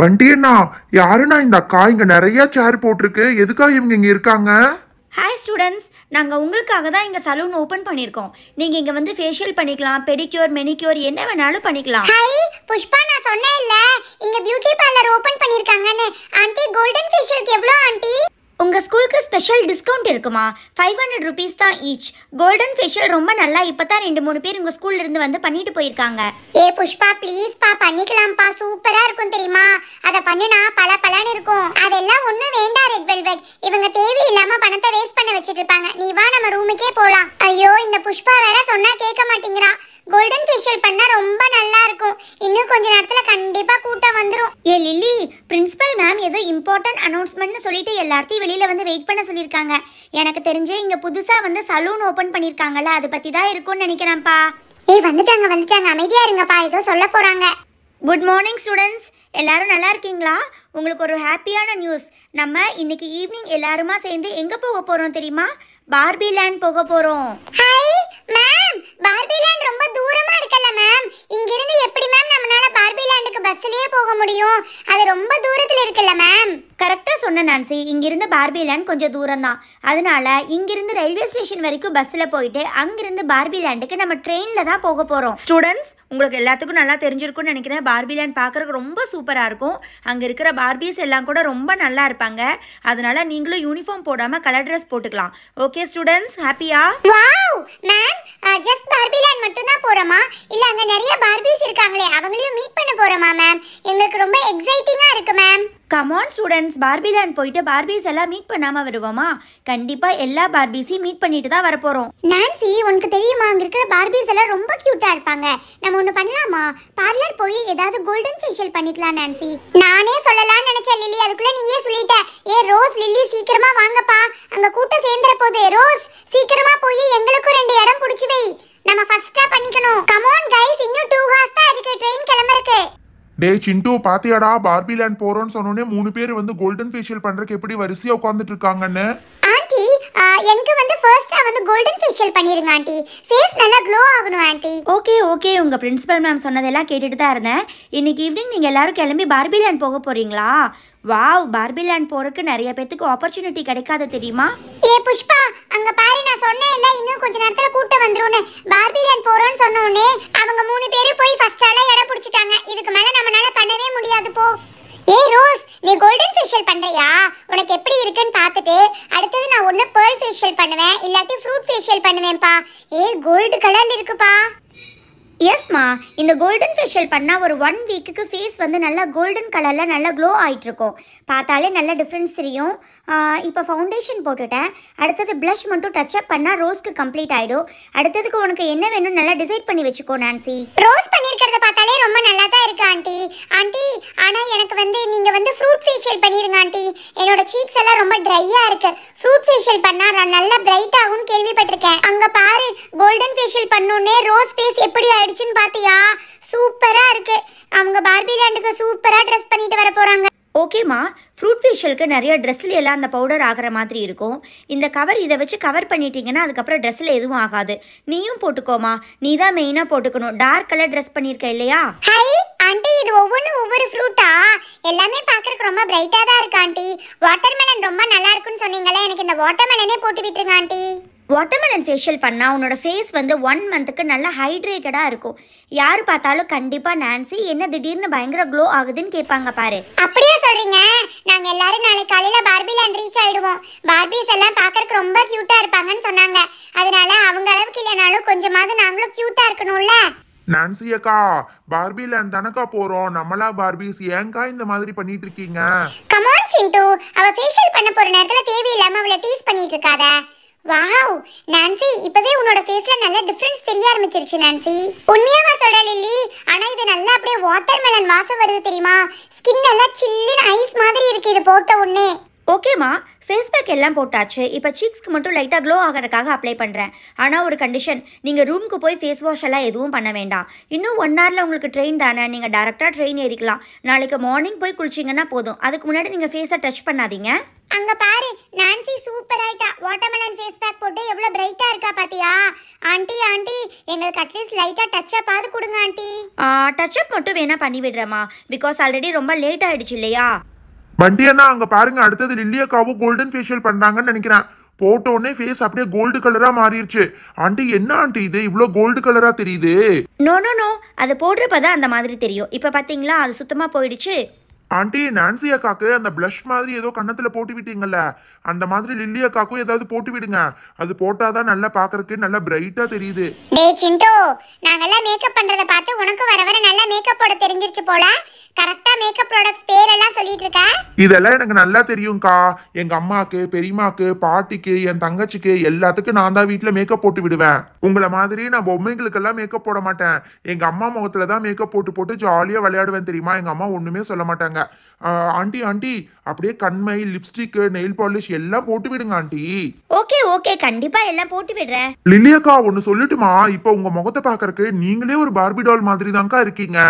பண்டியண்ணா அண்ணா யாருண்ணா இந்த அக்கா இங்க நிறைய சேர் போட்டிருக்கு எதுக்காக இவங்க இங்கே இருக்காங்க ஹாய் ஸ்டூடெண்ட்ஸ் நாங்கள் உங்களுக்காக தான் இங்கே சலூன் ஓப்பன் பண்ணியிருக்கோம் நீங்கள் இங்கே வந்து ஃபேஷியல் பண்ணிக்கலாம் பெடிக்யூர் மெனிக்யூர் என்ன வேணாலும் பண்ணிக்கலாம் ஹாய் புஷ்பா நான் சொன்னேன் இல்லை இங்கே பியூட்டி பார்லர் ஓப்பன் பண்ணியிருக்காங்கன்னு ஆண்டி கோல்டன் ஃபேஷியலுக்கு எவ்வளோ ஆண்டி உங்கள் ஸ்கூலுக்கு ஸ்பெஷல் டிஸ்கவுண்ட் இருக்குமா ஃபைவ் ஹண்ட்ரட் ருபீஸ் தான் ஈச் கோல்டன் ஃபேஷியல் ரொம்ப நல்லா இப்போ தான் ரெண்டு மூணு பேர் உங்கள் ஸ்கூல்லேருந்து வந்து பண்ணிட்டு போயிருக்காங்க ஏ புஷ்பா ப்ளீஸ்ப்பா பண்ணிக்கலாம்ப்பா சூப்பராக இருக்கும் தெரியுமா அதை பண்ணுனா பல பலன்னு இருக்கும் அதெல்லாம் ஒன்றும் வேண்டாம் ரெட் வெல்வெட் இவங்க தேவையில்லாமல் பணத்தை வேஸ்ட் பண்ண வச்சுட்டு இருப்பாங்க நீ வா நம்ம ரூமுக்கே போகலாம் ஐயோ இந்த புஷ்பா வேற சொன்னால் கேட்க மாட்டேங்கிறான் கோல்டன் ஃபேஷியல் பண்ணால் ரொம்ப கொஞ்ச நேரத்துல கண்டிப்பா கூட்டம் வந்துரும் ஏ லில்லி பிரின்சிபல் மேம் ஏதோ இம்பார்ட்டன்ட் அனௌன்ஸ்மெண்ட்னு சொல்லிட்டு எல்லாத்தையும் வெளியில வந்து வெயிட் பண்ண சொல்லியிருக்காங்க எனக்கு தெரிஞ்சு இங்க புதுசா வந்து சலூன் ஓபன் பண்ணிருக்காங்கல்ல அதை பத்தி தான் இருக்கும்னு நினைக்கிறேன்ப்பா ஏய் வந்துட்டாங்க வந்துட்டாங்க அமைதியா இருங்கப்பா ஏதோ சொல்ல போறாங்க குட் மார்னிங் ஸ்டூடெண்ட்ஸ் எல்லாரும் நல்லா இருக்கீங்களா உங்களுக்கு ஒரு ஹாப்பியான நியூஸ் நம்ம இன்னைக்கு ஈவினிங் எல்லாருமா சேர்ந்து எங்க போக போறோம் தெரியுமா பார்பி லேண்ட் போக போறோம் ஹாய் மேம் பார்பி லேண்ட் ரொம்ப தூரமா இருக்கல மேம் இங்க இருந்து எப்படி மேம் நம்மளால பார்பி லேண்டுக்கு பஸ்லயே போக முடியும் அது ரொம்ப தூரத்துல இருக்குல்ல மேம் கரெக்டா சொன்ன நான்சி இங்கிருந்து பார்பி லேண்ட் கொஞ்சம் தூரம் தான் அதனால இங்கிருந்து ரயில்வே ஸ்டேஷன் வரைக்கும் பஸ்ல போயிட்டு அங்கிருந்து பார்பி லேண்டுக்கு நம்ம ட்ரெயின்ல தான் போக போறோம் ஸ்டூடெண்ட்ஸ் உங்களுக்கு எல்லாத்துக்கும் நல்லா தெரிஞ்சிருக்கும்னு நினைக்கிறேன் பார்பி லேண்ட் பாக்குறதுக்கு ரொம்ப சூப்பரா இருக்கும் அங்க இருக்கிற பார்பிஸ் எல்லாம் கூட ரொம்ப நல்லா இருப்பாங்க அதனால நீங்களும் யூனிஃபார்ம் போடாம கலர் ட்ரெஸ் போட்டுக்கலாம் ஓகே ஸ்டூடெண்ட்ஸ் ஹாப்பியா wow ma'am just Barbie land மட்டும் தான் போறோமா இல்ல அங்க நிறைய பார்பிஸ் இருக்காங்களே அவங்களையும் மீட் பண்ண போகிறோமா மேம் எங்களுக்கு ரொம்ப எக்ஸைட்டிங்கா இருக்குது ma'am come on students Barbie land போயிட்டு பார்பிஸ் எல்லாம் மீட் பண்ணாமல் வருவோமா கண்டிப்பாக எல்லா பார்பிஸையும் மீட் பண்ணிட்டு தான் வரப்போகிறோம் நான்சி உனக்கு தெரியுமா அங்க இருக்கிற பார்பிஸ் எல்லாம் ரொம்ப க்யூட்டாக இருப்பாங்க நம்ம ஒன்று பண்ணலாமா பார்லர் போய் ஏதாவது கோல்டன் ஃபேஷியல் பண்ணிக்கலாம் நான்சி நானே சொல்லலாம்னு நினச்சேன் லில்லி அதுக்குள்ளே நீயே சொல்லிட்ட ஏ ரோஸ் லில்லி சீக்கிரமாக வாங்கப்பா அங்க கூட்டம் சேர்ந்துற போதே ரோஸ் சீக்கிரமாக போய் எங்களுக்கும் ரெண்டு இடம் பிடிச்சி வை நம்ம ஃபர்ஸ்டா பண்ணிக்கணும் கம் ஆன் गाइस இன்னும் 2 ஹார்ஸ் தான் இருக்கு ட்ரெயின் கிளம்பறக்கு டேய் சிண்டு பாத்தியாடா பார்பி லேண்ட் போறோம்னு சொன்னே மூணு பேர் வந்து கோல்டன் ஃபேஷியல் பண்றதுக்கு எப்படி வரிசையா உட்கார்ந்துட்டு இருக்காங்கன்னு ஆண்டி எனக்கு வந்து ஃபர்ஸ்டா வந்து கோல்டன் ஃபேஷியல் பண்ணிருங்க ஆண்டி ஃபேஸ் நல்லா க்ளோ ஆகணும் ஆண்டி ஓகே ஓகே உங்க பிரின்சிபல் மேம் சொன்னதெல்லாம் கேட்டுட்டு தான் இருந்தேன் இன்னைக்கு ஈவினிங் நீங்க எல்லாரும் கிளம்பி பார்பி லேண்ட் போக போறீங்களா வாவ் பார்பி போறதுக்கு நிறைய பேத்துக்கு ஆப்பர்ச்சுனிட்டி கிடைக்காத தெரியுமா ஏ புஷ்பா அங்க பாரு நான் சொன்னேன்ல இன்னும் கொஞ்ச நேரத்துல கூட்டம் வந்துரும்னு பார்பி லேண்ட் போறோம்னு அவங்க மூணு பேரும் போய் ஃபர்ஸ்ட் ஆளா இடம் பிடிச்சிட்டாங்க இதுக்கு மேல நம்மனால பண்ணவே முடியாது போ ஏய் ரோஸ் நீ கோல்டன் ஃபேஷியல் பண்ணுறியா உனக்கு எப்படி இருக்குன்னு பார்த்துட்டு அடுத்தது நான் ஒன்று பேர்ல் ஃபேஷியல் பண்ணுவேன் இல்லாட்டி ஃப்ரூட் ஃபேஷியல் பண்ணுவேன்ப்பா ஏய் கோல்டு கலரில் இருக்குப்பா எஸ்மா இந்த கோல்டன் ஃபேஷியல் பண்ணால் ஒரு ஒன் வீக்குக்கு ஃபேஸ் வந்து நல்லா கோல்டன் கலரில் நல்லா க்ளோ ஆகிட்ருக்கும் பார்த்தாலே நல்ல டிஃப்ரென்ஸ் தெரியும் இப்போ ஃபவுண்டேஷன் போட்டுட்டேன் அடுத்தது ப்ளஷ் மட்டும் டச் அப் பண்ணால் ரோஸ்க்கு கம்ப்ளீட் ஆகிடும் அடுத்ததுக்கு உனக்கு என்ன வேணும் நல்லா டிசைட் பண்ணி வச்சுக்கோ நான்சி ரோஸ் பண்ணியிருக்கிறத பார்த்தாலே ரொம்ப நல்லா தான் இருக்குது ஆண்டி ஆண்டி ஆனால் எனக்கு வந்து நீங்கள் வந்து ஃப்ரூட் ஃபேஷியல் பண்ணிடுங்க ஆண்டி என்னோட சீக்ஸ் எல்லாம் ரொம்ப ட்ரையாக இருக்குது ஃப்ரூட் ஃபேஷியல் பண்ணால் நல்லா பிரைட் ஆகும்னு கேள்விப்பட்டிருக்கேன் அங்கே பாரு கோல்டன் ஃபேஷியல் பண்ணோன்னே ரோஸ் ஃபேஸ் எப்படி ஆகிடும் அடிச்சுன்னு பார்த்தியா சூப்பராக இருக்குது அவங்க பார்பி லேண்டுக்கு சூப்பராக ட்ரெஸ் பண்ணிட்டு வர போகிறாங்க ஓகேம்மா ஃப்ரூட் ஃபேஷியலுக்கு நிறைய ட்ரெஸ்ல எல்லாம் அந்த பவுடர் ஆகிற மாதிரி இருக்கும் இந்த கவர் இதை வச்சு கவர் பண்ணிட்டீங்கன்னா அதுக்கப்புறம் ட்ரெஸ்ஸில் எதுவும் ஆகாது நீயும் போட்டுக்கோமா நீ தான் மெயினாக போட்டுக்கணும் டார்க் கலர் ட்ரெஸ் பண்ணியிருக்க இல்லையா ஹை ஆண்டி இது ஒவ்வொன்றும் ஒவ்வொரு ஃப்ரூட்டா எல்லாமே பார்க்குறக்கு ரொம்ப பிரைட்டாக தான் இருக்கு ஆண்டி வாட்டர் ரொம்ப நல்லா இருக்குன்னு சொன்னீங்களே எனக்கு இந்த வாட்டர் போட்டு விட்டுருங்க ஆண்டி வாட்டர்மெலன் ஃபேஷியல் பண்ணால் உன்னோட ஃபேஸ் வந்து ஒன் மந்த்துக்கு நல்லா ஹைட்ரேட்டடாக இருக்கும் யார் பார்த்தாலும் கண்டிப்பாக நான்சி என்ன திடீர்னு பயங்கர க்ளோ ஆகுதுன்னு கேட்பாங்க பாரு அப்படியே சொல்கிறீங்க நாங்கள் எல்லாரும் நாளைக்கு காலையில் பார்பி லேண்ட் ரீச் ஆகிடுவோம் பார்பிஸ் எல்லாம் பார்க்கறக்கு ரொம்ப க்யூட்டாக இருப்பாங்கன்னு சொன்னாங்க அதனால அவங்க அளவுக்கு இல்லைனாலும் கொஞ்சமாவது நாங்களும் க்யூட்டாக இருக்கணும்ல நான்சி அக்கா பார்பிலேண்ட் தானக்கா போகிறோம் நம்மளா பார்பிஸ் ஏங்கா இந்த மாதிரி பண்ணிட்டு இருக்கீங்க கமான் சிண்டு அவ ஃபேஷியல் பண்ண போகிற நேரத்தில் தேவையில்லாமல் அவளை டீஸ் பண்ணிட்டு இருக்காத வாவ் நான்சி இப்பவே உன்னோட ஃபேஸ்ல நல்ல டிஃபரன்ஸ் தெரிய ஆரம்பிச்சிருச்சு நான்சி உண்மையாவா சொல்ற லில்லி ஆனா இது நல்லா அப்படியே வாட்டர் மெலன் வாசம் வருது தெரியுமா ஸ்கின் நல்லா சில்லுன்னு ஐஸ் மாதிரி இருக்கு இது போட்ட உடனே ஓகேமா ஃபேஸ் பேக் எல்லாம் போட்டாச்சு இப்போ சீக்ஸ்க்கு மட்டும் லைட்டாக க்ளோ ஆகிறதுக்காக அப்ளை பண்ணுறேன் ஆனால் ஒரு கண்டிஷன் நீங்கள் ரூமுக்கு போய் ஃபேஸ் வாஷ் எல்லாம் எதுவும் பண்ண வேண்டாம் இன்னும் ஒன் ஹவரில் உங்களுக்கு ட்ரெயின் தானே நீங்கள் டேரெக்டாக ட்ரெயின் ஏறிக்கலாம் நாளைக்கு மார்னிங் போய் குளிச்சிங்கன்னா போதும் அதுக்கு முன்னாடி நீங்கள் ஃபேஸை டச் பண்ணாதீங்க அங்க பாரு நான்சி சூப்பர் ஆயிட்டா வாட்டர்மெலன் ஃபேஸ் பேக் போட்டு எவ்வளவு பிரைட்டா இருக்கா பாத்தியா ஆண்டி ஆண்டி எங்களுக்கு அட்லீஸ்ட் லைட்டா டச் அப் ஆது கொடுங்க ஆண்டி டச் அப் மட்டும் வேணா பண்ணி விடுறமா பிகாஸ் ஆல்ரெடி ரொம்ப லேட் ஆயிடுச்சு இல்லையா பண்டி அண்ணா அங்க பாருங்க அடுத்தது லில்லியக்காவும் கோல்டன் ஃபேஷியல் பண்றாங்கன்னு நினைக்கிறேன் போட்ட உடனே ஃபேஸ் அப்படியே கோல்டு கலரா மாறிடுச்சு ஆண்டி என்ன ஆண்டி இது இவ்வளவு கோல்டு கலரா தெரியுது நோ நோ நோ அது போடுறப்பதான் அந்த மாதிரி தெரியும் இப்ப பாத்தீங்களா அது சுத்தமா போயிடுச்சு ஆண்டி நான்சி அக்காக்கு அந்த ப்ளஷ் மாதிரி ஏதோ கன்னத்துல போட்டு விட்டீங்கல்ல அந்த மாதிரி லில்லி அக்காக்கும் ஏதாவது போட்டு விடுங்க அது போட்டாதான் நல்லா பாக்குறதுக்கு நல்லா பிரைட்டா தெரியுது டேய் சிண்டோ எல்லாம் மேக்கப் பண்றத பார்த்து உனக்கு வர வர நல்லா மேக்கப் போட தெரிஞ்சிருச்சு போல கரெக்டா இதெல்லாம் எனக்கு நல்லா தெரியும்க்கா எங்கள் அம்மாவுக்கு பெரியமாக்கு பாட்டிக்கு என் தங்கச்சிக்கு எல்லாத்துக்கும் நான் தான் வீட்டில் மேக்கப் போட்டு விடுவேன் உங்களை மாதிரி நான் பொம்மைங்களுக்கெல்லாம் மேக்கப் போட மாட்டேன் எங்க அம்மா முகத்துல தான் மேக்கப் போட்டு போட்டு ஜாலியாக விளையாடுவேன் தெரியுமா எங்கள் அம்மா ஒன்றுமே சொல்ல மாட்டாங்க ஆண்டி ஆண்டி அப்படியே கண்மை லிப்ஸ்டிக் நெயில் பாலிஷ் எல்லாம் போட்டு விடுங்க ஆண்டி ஓகே ஓகே கண்டிப்பா எல்லாம் போட்டு விடுறேன் லில்லியக்கா ஒன்னு சொல்லட்டுமா இப்போ உங்க முகத்தை பாக்குறதுக்கு நீங்களே ஒரு பார்பி டால் மாதிரி தான்க்கா இருக்கீங்க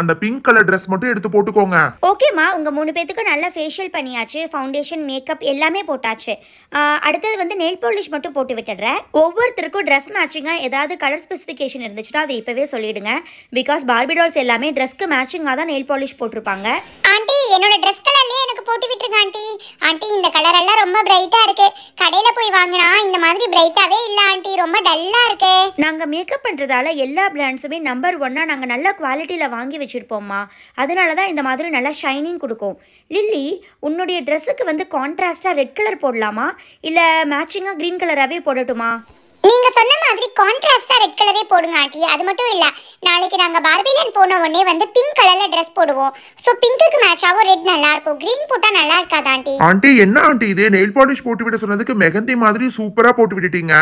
அந்த பிங்க் கலர் டிரஸ் மட்டும் எடுத்து போட்டுக்கோங்க ஓகேமா உங்க மூணு பேத்துக்கும் நல்ல நல்லா ஃபேஷியல் பண்ணியாச்சு ஃபவுண்டேஷன் மேக்கப் எல்லாமே போட்டாச்சு அடுத்தது வந்து நெல் பாலிஷ் மட்டும் போட்டு விட்டுடுறேன் ஒவ்வொருத்தருக்கும் ட்ரெஸ் மேட்சிங்காக ஏதாவது கலர் ஸ்பெசிஃபிகேஷன் இருந்துச்சுன்னா அதை இப்போவே சொல்லிவிடுங்க பிகாஸ் பார்பி டால்ஸ் எல்லாமே ட்ரெஸ்க்கு மேட்சிங்காக தான் நெல் பாலிஷ் போட்டிருப்பாங்க ஆண்டி என்னோட ட்ரெஸ் கலர்லேயே எனக்கு போட்டு விட்டுருங்க ஆண்டி ஆண்டி இந்த கலர் எல்லாம் ரொம்ப பிரைட்டாக இருக்கு கடையில் போய் வாங்கினா இந்த மாதிரி பிரைட்டாகவே இல்லை ஆண்டி ரொம்ப டல்லாக இருக்கு நாங்கள் மேக்கப் பண்ணுறதால எல்லா பிராண்ட்ஸுமே நம்பர் ஒன்னாக நாங்கள் நல்ல குவாலிட்டியில் வாங்கி வச்சுருப்போம்மா அதனால தான் இந்த மாதிரி நல்லா ஷைனிங் கொடுக்கும் லில்லி சரி உன்னுடைய ட்ரெஸ்ஸுக்கு வந்து கான்ட்ராஸ்டாக ரெட் கலர் போடலாமா இல்லை மேட்சிங்காக க்ரீன் கலராகவே போடட்டுமா நீங்க சொன்ன மாதிரி கான்ட்ராஸ்டா ரெட் கலரே போடுங்க ஆட்டி அது மட்டும் இல்ல நாளைக்கு நாங்க பார்பிலியன் போன உடனே வந்து பிங்க் கலர்ல ட்ரெஸ் போடுவோம் ஸோ பிங்க்குக்கு ஆகும் ரெட் நல்லா இருக்கும் கிரீன் போட்டா நல்லா இருக்காது ஆண்டி ஆண்டி என்ன ஆண்டி இது நெயில் பாலிஷ் போட்டு விட சொன்னதுக்கு மெகந்தி மாதிரி சூப்பரா போட்டு விட்டுட்டீங்க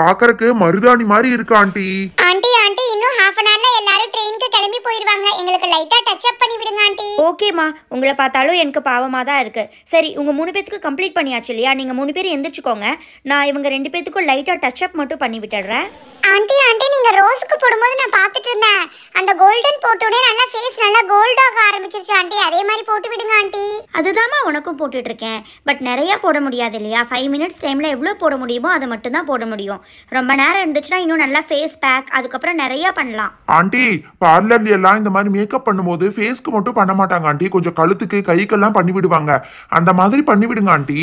பார்க்கறக்கு மருதாணி மாதிரி இருக்கு ஆண்டி ஆண்டி ஆண்டி இன்னும் ஹாஃப் அன் ஆனா எல்லாரும் ட்ரெயினுக்கு கிளம்பி போயிருவாங்க எங்களுக்கு லைட்டா டச் அப் பண்ணி விடுங்க ஆண்டி ஓகேம்மா உங்களை பார்த்தாலும் எனக்கு பாவமாக தான் இருக்கு சரி உங்க மூணு பேத்துக்கு கம்ப்ளீட் பண்ணியாச்சு இல்லையா நீங்க மூணு பேரும் எந்திரிச்சுக்கோங்க நான் இவங்க ரெண்டு பேத்துக்கும் லைட்டா டச் அப் மட்டும் பண்ணி விட்டுடுறேன் ஆண்டி ஆண்டி நீங்க ரோஸுக்கு போடும்போது நான் பார்த்துட்டு இருந்தேன் அந்த கோல்டன் போட்டோடனே நல்லா ஃபேஸ் நல்லா கோல்டாக ஆரம்பிச்சிருச்சு ஆண்டி அதே மாதிரி போட்டு விடுங்க ஆண்டி அதுதாம்மா உனக்கும் போட்டுட்டு இருக்கேன் பட் நிறைய போட முடியாது இல்லையா ஃபைவ் மினிட்ஸ் டைமில் எவ்வளோ போட முடியுமோ அதை மட்டும் தான் போட முடியும் ரொம்ப நேரம் இருந்துச்சுன்னா இன்னும் நல்லா ஃபேஸ் பேக் அதுக்கப்புறம் நிறைய பண்ணலாம் ஆண்டி பார்லர்ல எல்லாம் இந்த மாதிரி மேக்கப் பண்ணும்போது ஃபேஸ்க்கு மட்டும் பண்ண மாட்டாங்க ஆண்டி கொஞ்சம் கழுத்துக்கு கைக்கெல்லாம் பண்ணி விடுவாங்க அந்த மாதிரி பண்ணி விடுங்க ஆண்டி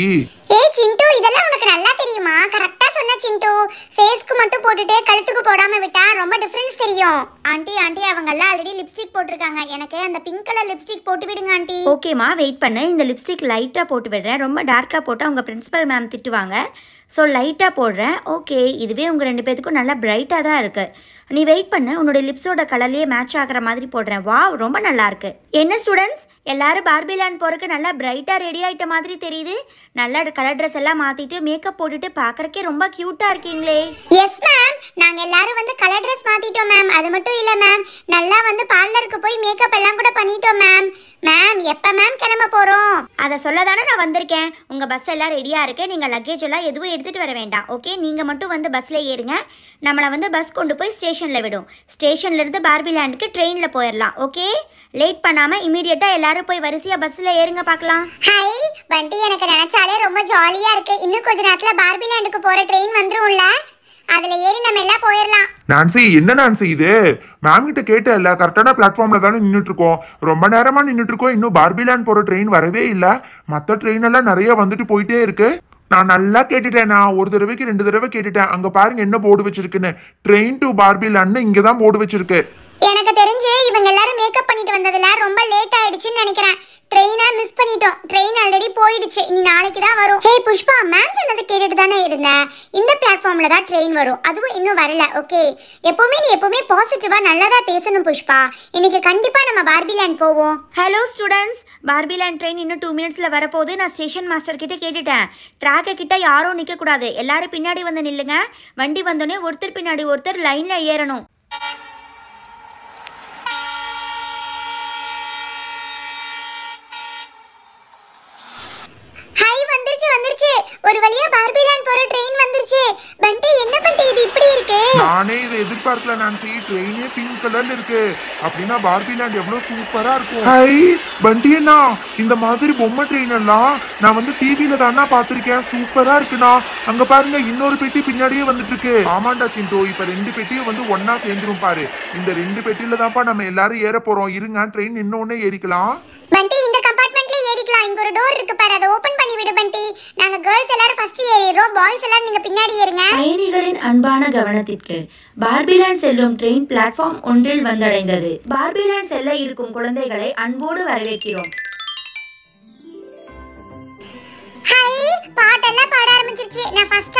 ஏய் சிண்டு இதெல்லாம் உனக்கு நல்லா தெரியுமா கரெக்ட்டா சொன்ன சிண்டு ஃபேஸ்க்கு மட்டும் போட்டுட்டு கழுத்துக்கு போடாம விட்டா ரொம்ப டிஃபரன்ஸ் தெரியும் ஆண்டி ஆண்டி அவங்க எல்லாம் ஆல்ரெடி லிப்ஸ்டிக் போட்டுருக்காங்க எனக்கு அந்த பிங்க் கலர் லிப்ஸ்டிக் போட்டு விடுங்க ஆண்டி ஓகேமா வெயிட் பண்ணு இந்த லிப்ஸ்டிக் லைட்டா போட்டு விடுறேன் ரொம்ப டார்க்கா போட்டு அவங்க பிரின்சிபல் மேம் திட்டுவாங்க ஸோ லைட்டாக போடுறேன் ஓகே இதுவே உங்கள் ரெண்டு பேத்துக்கும் நல்லா பிரைட்டாக தான் இருக்குது நீ வெயிட் பண்ணு உன்னோட லிப்ஸோட கலர்லேயே மேட்ச் ஆகிற மாதிரி போடுறேன் வா ரொம்ப நல்லாயிருக்கு என்ன ஸ்டூடெண்ட்ஸ் எல்லாரும் பார்பிலான் போகிறக்கு போகிறதுக்கு நல்லா பிரைட்டாக ரெடி ஆகிட்ட மாதிரி தெரியுது நல்லா கலர் ட்ரெஸ் எல்லாம் மாற்றிட்டு மேக்கப் போட்டுட்டு பார்க்குறக்கே ரொம்ப க்யூட்டாக இருக்கீங்களே எஸ் மேம் நாங்கள் எல்லாரும் வந்து கலர் ட்ரெஸ் மாற்றிட்டோம் மேம் அது மட்டும் இல்லை மேம் நல்லா வந்து பார்லருக்கு போய் மேக்கப் எல்லாம் கூட பண்ணிட்டோம் மேம் மேம் எப்போ மேம் கிளம்ப போகிறோம் அதை சொல்ல தானே நான் வந்திருக்கேன் உங்கள் பஸ் எல்லாம் ரெடியாக இருக்குது நீங்கள் லக்கேஜ் எல்லாம் எதுவும் எடுத்துகிட்டு வர வேண்டாம் ஓகே நீங்கள் மட்டும் வந்து பஸ்ஸில் ஏறுங்க நம்மளை வந்து பஸ் கொண்டு போய் ஸ்டேஷனில் விடும் ஸ்டேஷன்லேருந்து பார்பிலேண்டுக்கு ட்ரெயினில் போயிடலாம் ஓகே லேட் பண்ணாமல் இமீடியட்டாக எல்லாரும் போய் வரிசையாக பஸ்ஸில் ஏறுங்க பார்க்கலாம் ஹை வண்டி எனக்கு நினச்சாலே ரொம்ப ஜாலியாக இருக்குது இன்னும் கொஞ்ச நேரத்தில் பார்பிலேண்டுக்கு போகிற ட்ரெயின் வந்துரும்ல அதுல ஏறி நம்ம எல்லாம் போயிடலாம் நான்சி என்ன நான்சி இது மேம் கிட்ட கேட்டல கரெக்டான பிளாட்ஃபார்ம்ல தானே நின்றுட்டு இருக்கோம் ரொம்ப நேரமா நின்றுட்டு இருக்கோம் இன்னும் பார்பிலான் போற ட்ரெயின் வரவே இல்ல மத்த ட்ரெயின் எல்லாம் நிறைய வந்துட்டு போயிட்டே இருக்கு நான் நல்லா கேட்டுட்டேன் நான் ஒரு தடவைக்கு ரெண்டு தடவை கேட்டுட்டேன் அங்க பாருங்க என்ன போர்டு வச்சிருக்குன்னு ட்ரெயின் டு பார்பிலான்னு இங்க தான் போர்டு வச்சிருக்கு எனக்கு தெரிஞ்சு இவங்க எல்லாரும் மேக்கப் பண்ணிட்டு வந்ததுல ரொம்ப லேட் ஆயிடுச்சுன்னு நினைக்கிறேன் ட்ரெயினை மிஸ் பண்ணிட்டோம் ட்ரெயின் ஆல்ரெடி போயிடுச்சு இனி நாளைக்கு தான் வரும் ஹே புஷ்பா மேம் சொன்னதை கேட்டுட்டு தானே இருந்தேன் இந்த பிளாட்ஃபார்மில் தான் ட்ரெயின் வரும் அதுவும் இன்னும் வரல ஓகே எப்போவுமே நீ எப்போவுமே பாசிட்டிவாக நல்லதாக பேசணும் புஷ்பா இன்னைக்கு கண்டிப்பாக நம்ம பார்பிலேண்ட் போவோம் ஹலோ ஸ்டூடெண்ட்ஸ் பார்பிலேண்ட் ட்ரெயின் இன்னும் டூ மினிட்ஸில் வரப்போகுது நான் ஸ்டேஷன் மாஸ்டர் கிட்ட கேட்டுட்டேன் ட்ராக்கை கிட்ட யாரும் நிற்கக்கூடாது எல்லாரும் பின்னாடி வந்து நில்லுங்க வண்டி வந்தோடனே ஒருத்தர் பின்னாடி ஒருத்தர் லைனில் ஏறணும் நானே இதை எதிர்பார்க்கல செய்ய ட்ரெயினே பிங்க் கலர்ல இருக்கு அப்படின்னா பார்பி லேண்ட் எவ்வளவு சூப்பரா இருக்கும் ஹை வண்டியண்ணா இந்த மாதிரி பொம்மை ட்ரெயின் எல்லாம் நான் வந்து டிவியில தானா பாத்திருக்கேன் சூப்பரா இருக்குண்ணா அங்க பாருங்க இன்னொரு பெட்டி பின்னாடியே வந்துட்டு இருக்கு ஆமாண்டா சிண்டோ இப்ப ரெண்டு பெட்டியும் வந்து ஒன்னா சேர்ந்துரும் பாரு இந்த ரெண்டு பெட்டியில தான்ப்பா நம்ம எல்லாரும் ஏற போறோம் இருங்க ட்ரெயின் இன்னொன்னே ஏறிக்கலாம் வண்டி இந்த கம்பார்ட்மெண்ட்ல ஏறிக்கலாம் இங்க ஒரு டோர் இருக்கு பாரு அதை ஓபன் பண்ணி விடு பண்டி நாங்க கேர்ள்ஸ் எல்லாரும் ஃபர்ஸ்ட் ஏறிறோம் பாய்ஸ் எல்லாரும் நீங்க பின்னாடி ஏறுங்க பயணிகளின் அன்பான கவனத்திற்கு பார்பிலாண்ட் செல்லும் ட்ரெயின் பிளாட்ஃபார்ம் ஒன்றில் வந்தடைந்தது பார்பிலாண்ட் செல்ல இருக்கும் குழந்தைகளை அன்போடு வரவேற்கிறோம் ஹாய் பாட்டெல்லாம் பாட ஆரம்பிச்சிருச்சு நான் ஃபர்ஸ்ட்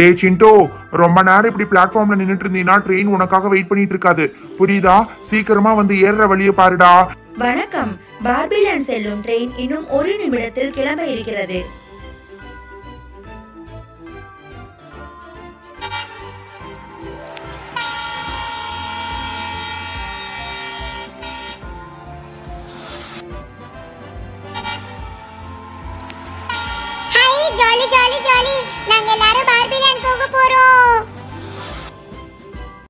டே சிண்டோ ரொம்ப நேரம் இப்படி பிளாட்ஃபார்ம்ல நின்னுட்டு இருந்தீனா ட்ரெயின் உனக்காக வெயிட் பண்ணிட்டு இருக்காது புரியுதா சீக்கிரமா வந்து ஏறுற வழியை பாருடா வணக்கம் பார்பிலன் செல்லும் ட்ரெயின் இன்னும் ஒரு நிமிடத்தில் கிளம்ப இருக்கிறது ஜாலி ஜாலி ஜாலி நாங்க எல்லாரும் போறோம்